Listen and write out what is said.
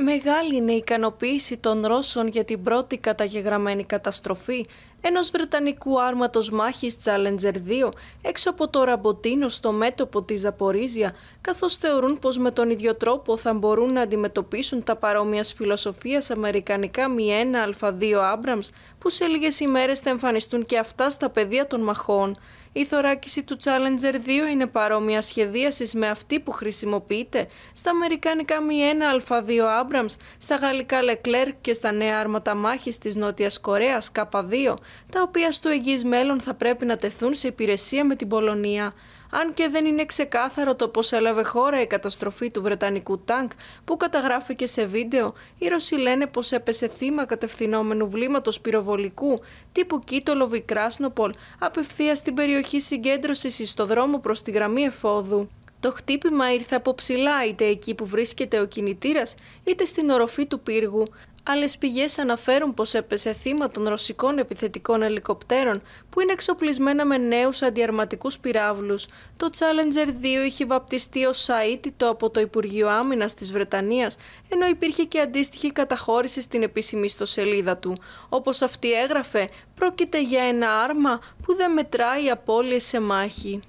Μεγάλη είναι η ικανοποίηση των Ρώσων για την πρώτη καταγεγραμμένη καταστροφή Ενός Βρετανικού άρματος μάχης Challenger 2 έξω από το Ραμποτίνο στο μέτωπο της Ζαπορίζια, καθώς θεωρούν πως με τον ίδιο τρόπο θα μπορούν να αντιμετωπίσουν τα παρόμοια φιλοσοφίας αμερικανικά μη 1α2 2 Άμπραμ που σε λίγες ημέρες θα εμφανιστούν και αυτά στα πεδία των μαχών. Η θωράκιση του Challenger 2 είναι παρόμοια σχεδίασης με αυτή που χρησιμοποιείται στα αμερικανικά μη 1α2 2 Άμπραμ, στα γαλλικά Leclerc και στα νέα άρματα μάχης της Νότιας κορεας Καπα K2, τα οποία στο εγγύς μέλλον θα πρέπει να τεθούν σε υπηρεσία με την Πολωνία. Αν και δεν είναι ξεκάθαρο το πώς έλαβε χώρα η καταστροφή του Βρετανικού τάγκ που καταγράφηκε σε βίντεο, οι Ρώσοι λένε πως έπεσε θύμα κατευθυνόμενου βλήματος πυροβολικού τύπου Κίτολοβι Κράσνοπολ κρασνοπολ απευθεια στην περιοχή συγκέντρωσης στο δρόμο προς τη γραμμή εφόδου. Το χτύπημα ήρθε από ψηλά είτε εκεί που βρίσκεται ο κινητήρας είτε στην οροφή του πύργου. Άλλες πηγές αναφέρουν πως έπεσε θύμα των ρωσικών επιθετικών ελικοπτέρων που είναι εξοπλισμένα με νέους αντιαρματικούς πυράβλους. Το Challenger 2 είχε βαπτιστεί ως αίτητο από το Υπουργείο Άμυνας της Βρετανίας, ενώ υπήρχε και αντίστοιχη καταχώρηση στην επίσημη ιστοσελίδα του. Όπως αυτή έγραφε, πρόκειται για ένα άρμα που δεν μετράει απώλειες σε μάχη.